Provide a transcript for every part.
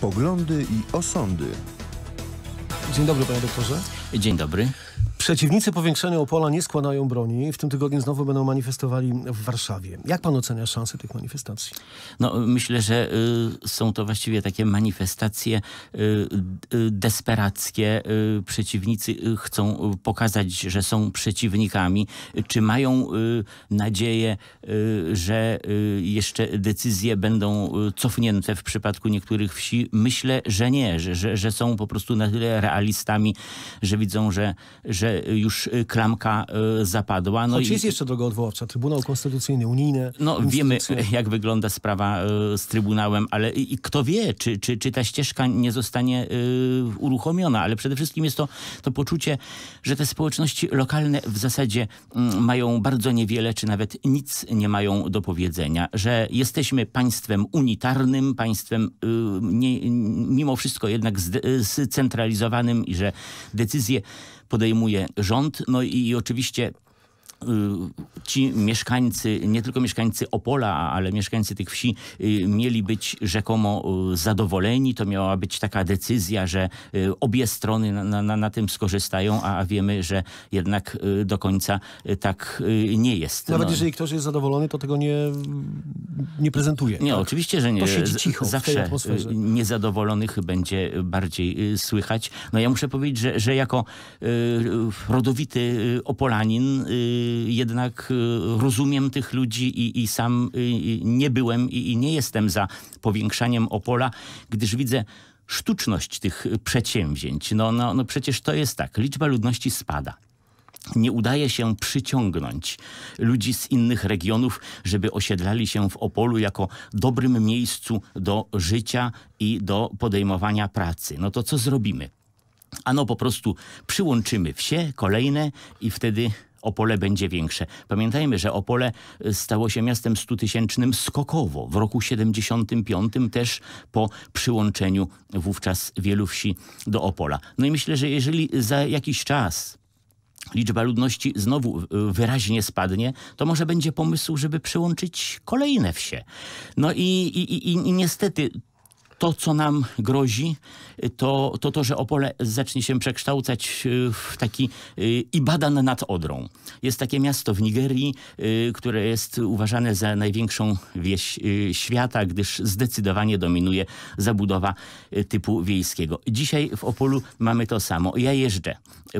poglądy i osądy. Dzień dobry, panie doktorze. Dzień dobry. Przeciwnicy powiększenia Opola nie składają broni. W tym tygodniu znowu będą manifestowali w Warszawie. Jak pan ocenia szanse tych manifestacji? No, myślę, że y, są to właściwie takie manifestacje y, y, desperackie. Y, przeciwnicy y, chcą y, pokazać, że są przeciwnikami. Czy mają nadzieję, że jeszcze decyzje będą cofnięte w przypadku niektórych wsi? Myślę, że nie, że, że, że są po prostu na tyle realistami, że widzą, że, że już y, klamka y, zapadła. No Choć i... jest jeszcze droga odwoławcza, Trybunał Konstytucyjny, unijny. No wiemy, jak wygląda sprawa y, z Trybunałem, ale i kto wie, czy, czy, czy ta ścieżka nie zostanie uruchomiona, ale przede wszystkim jest to, to poczucie, że te społeczności lokalne w zasadzie mm, mają bardzo niewiele, czy nawet nic nie mają do powiedzenia, że jesteśmy państwem unitarnym, państwem nie, mimo wszystko jednak scentralizowanym i że decyzje podejmuje rząd. No i, i oczywiście Y, ci mieszkańcy, nie tylko mieszkańcy Opola, ale mieszkańcy tych wsi y, mieli być rzekomo y, zadowoleni. To miała być taka decyzja, że obie strony na, na, na tym skorzystają, a wiemy, że jednak do końca tak nie jest. Nawet no. jeżeli ktoś jest zadowolony, to tego nie, nie prezentuje. Nie, tak? oczywiście, że nie. To siedzi cicho Zawsze niezadowolonych będzie bardziej słychać. No ja muszę powiedzieć, że, że jako rodowity Opolanin jednak y, rozumiem tych ludzi i, i sam y, y, nie byłem i, i nie jestem za powiększaniem Opola, gdyż widzę sztuczność tych przedsięwzięć. No, no, no przecież to jest tak, liczba ludności spada nie udaje się przyciągnąć ludzi z innych regionów, żeby osiedlali się w Opolu jako dobrym miejscu do życia i do podejmowania pracy. No to co zrobimy? Ano po prostu przyłączymy wsie kolejne i wtedy Opole będzie większe. Pamiętajmy, że Opole y, stało się miastem stutysięcznym skokowo. W roku 75 też po przyłączeniu wówczas wielu wsi do Opola. No i myślę, że jeżeli za jakiś czas liczba ludności znowu y, wyraźnie spadnie, to może będzie pomysł, żeby przyłączyć kolejne wsie. No i, i, i, i niestety to, co nam grozi, to to, to że Opole zacznie się przekształcać e, w taki e, Ibadan nad Odrą. Jest takie miasto w Nigerii, e, które jest uważane za największą wieś świata, gdyż zdecydowanie dominuje zabudowa typu wiejskiego. Dzisiaj w Opolu mamy to samo. Ja jeżdżę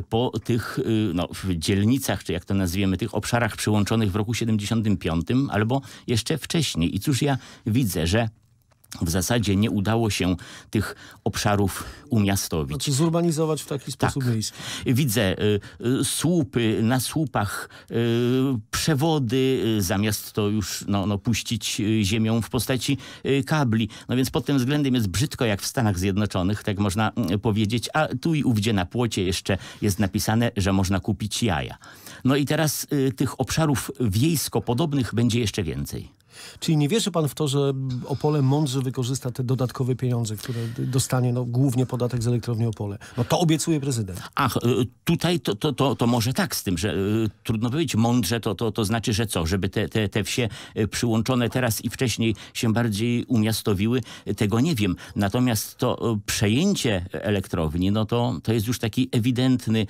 po tych no, dzielnicach, czy jak to nazwiemy, tych obszarach przyłączonych w roku 75 albo jeszcze wcześniej. I cóż ja widzę, że w zasadzie nie udało się tych obszarów no umiastowić. Znaczy zurbanizować w taki tak. sposób tak. miejski. Widzę y, y, słupy na słupach, y, przewody, y, zamiast to już no, no, puścić y, ziemią w postaci kabli. No więc pod tym względem jest brzydko jak w Stanach Zjednoczonych, tak można mm, powiedzieć, a tu i ówdzie na płocie jeszcze jest napisane, że można kupić jaja. No i teraz tych obszarów wiejsko-podobnych będzie jeszcze więcej. Czyli nie wierzy pan w to, że Opole mądrze wykorzysta te dodatkowe pieniądze, które dostanie no, głównie podatek z elektrowni Opole? No to obiecuje prezydent. Ach, y, tutaj to, to, to, to może tak z tym, że y, trudno powiedzieć mądrze, to, to, to znaczy, że co? Żeby te, te, te wsie y, przyłączone teraz i wcześniej się bardziej umiastowiły, tego nie wiem. Natomiast to przejęcie elektrowni, no to, to jest już taki ewidentny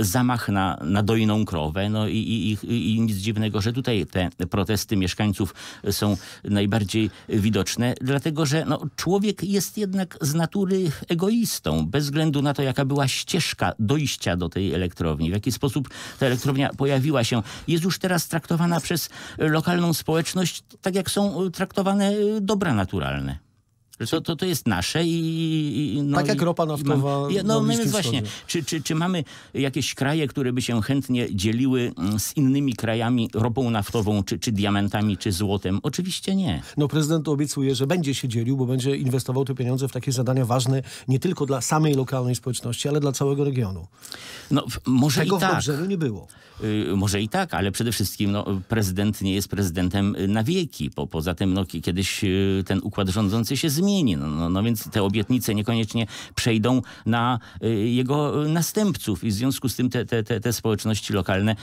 zamach na, na dojną krowę. No i, i, i, i nic dziwnego, że tutaj te protesty mieszkańców są najbardziej widoczne, dlatego że no, człowiek jest jednak z natury egoistą, bez względu na to, jaka była ścieżka dojścia do tej elektrowni, w jaki sposób ta elektrownia pojawiła się. Jest już teraz traktowana przez lokalną społeczność tak, jak są traktowane dobra naturalne to, to, to jest nasze i... i no, tak jak ropa naftowa mam, No, no więc właśnie, czy, czy, czy mamy jakieś kraje, które by się chętnie dzieliły mm, z innymi krajami ropą naftową, czy, czy diamentami, czy złotem? Oczywiście nie. No prezydent obiecuje, że będzie się dzielił, bo będzie inwestował te pieniądze w takie zadania ważne nie tylko dla samej lokalnej społeczności, ale dla całego regionu. No, może Tego i tak. w nie było. Yy, może i tak, ale przede wszystkim no, prezydent nie jest prezydentem y, na wieki. poza tym no, kiedyś y, ten układ rządzący się zmienił zmieni. No, no, no więc te obietnice niekoniecznie przejdą na y, jego następców i w związku z tym te, te, te, te społeczności lokalne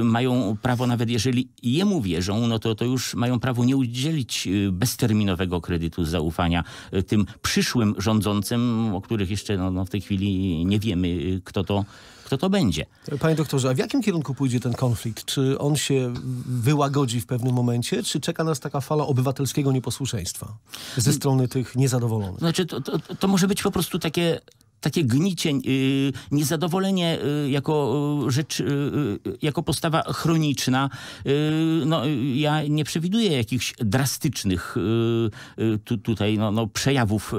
y, mają prawo, nawet jeżeli jemu wierzą, no to, to już mają prawo nie udzielić y, bezterminowego kredytu zaufania tym przyszłym rządzącym, o których jeszcze no, no w tej chwili nie wiemy, kto to kto to będzie. Panie doktorze, a w jakim kierunku pójdzie ten konflikt? Czy on się wyłagodzi w pewnym momencie, czy czeka nas taka fala obywatelskiego nieposłuszeństwa ze strony tych niezadowolonych? Znaczy, to, to, to może być po prostu takie takie gnicie, y, niezadowolenie y, jako y, rzecz, jako postawa chroniczna. No, ja nie przewiduję jakichś drastycznych tu, tutaj no, no, przejawów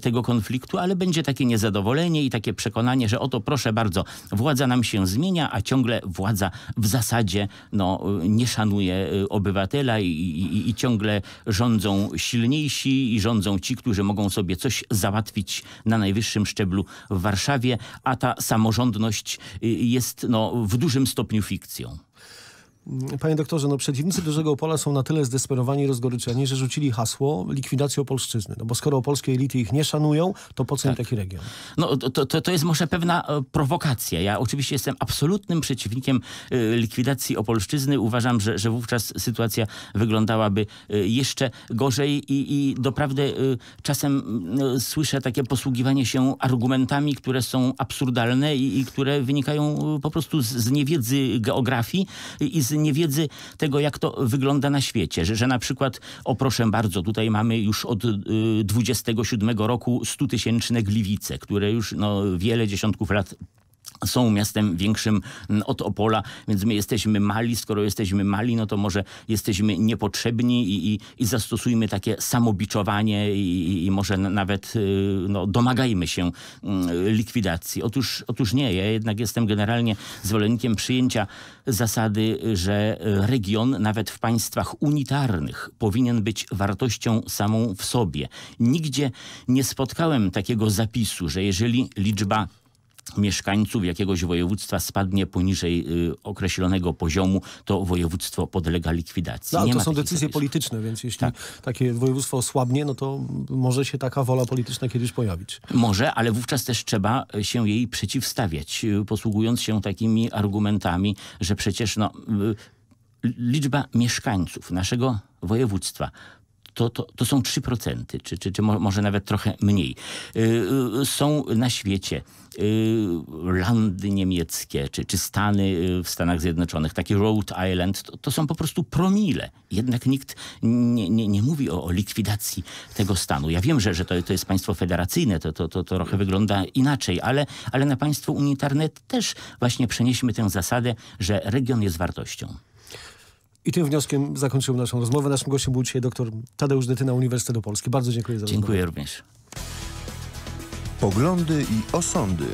tego konfliktu, ale będzie takie niezadowolenie i takie przekonanie, że oto proszę bardzo, władza nam się zmienia, a ciągle władza w zasadzie no, nie szanuje obywatela i, i, i ciągle rządzą silniejsi i rządzą ci, którzy mogą sobie coś załatwić na najwyższym szczeblu w Warszawie, a ta samorządność y, jest no, w dużym stopniu fikcją. Panie doktorze, no przeciwnicy Dużego Pola są na tyle zdesperowani i rozgoryczeni, że rzucili hasło likwidacji opolszczyzny. No bo skoro polskie elity ich nie szanują, to po co im tak. taki region? No to, to, to jest może pewna e, prowokacja. Ja oczywiście jestem absolutnym przeciwnikiem e, likwidacji opolszczyzny. Uważam, że, że wówczas sytuacja wyglądałaby e, jeszcze gorzej i, i doprawdy czasem słyszę takie posługiwanie się argumentami, które są absurdalne i, i które wynikają po prostu z, z niewiedzy geografii i z niewiedzy tego, jak to wygląda na świecie, że, że na przykład, o proszę bardzo, tutaj mamy już od y, 27 roku 100 tysięczne gliwice, które już no, wiele dziesiątków lat są miastem większym mm, od Opola, więc my jesteśmy mali. Skoro jesteśmy mali, no to może jesteśmy niepotrzebni i, i, i zastosujmy takie samobiczowanie i, i może nawet y, no, domagajmy się mm, likwidacji. Otóż, otóż nie, ja jednak jestem generalnie zwolennikiem przyjęcia zasady, że region nawet w państwach unitarnych powinien być wartością samą w sobie. Nigdzie nie spotkałem takiego zapisu, że jeżeli liczba mieszkańców jakiegoś województwa spadnie poniżej y, określonego poziomu, to województwo podlega likwidacji. No, ale to są decyzje zapisów. polityczne, więc jeśli tak. takie województwo osłabnie, no to może się taka wola polityczna kiedyś pojawić. Może, ale wówczas też trzeba się jej przeciwstawiać, y, posługując się takimi argumentami, że przecież no, y, liczba mieszkańców naszego województwa to, to, to są 3%, czy, czy, czy może nawet trochę mniej. Y, y, są na świecie y, landy niemieckie, czy, czy Stany w Stanach Zjednoczonych, takie Rhode Island, to, to są po prostu promile. Jednak nikt nie, nie, nie mówi o, o, likwidacji tego stanu. Ja wiem, że, że to, to jest państwo federacyjne, to, to, to, to trochę wygląda inaczej, ale, ale na państwo unitarne też właśnie przenieśmy tę zasadę, że region jest wartością. I tym wnioskiem zakończyłem naszą rozmowę. Naszym gościem był dzisiaj dr Tadeusz Detyna, Uniwersytetu Polski. Bardzo dziękuję za rozmowę. Dziękuję również. Poglądy i osądy.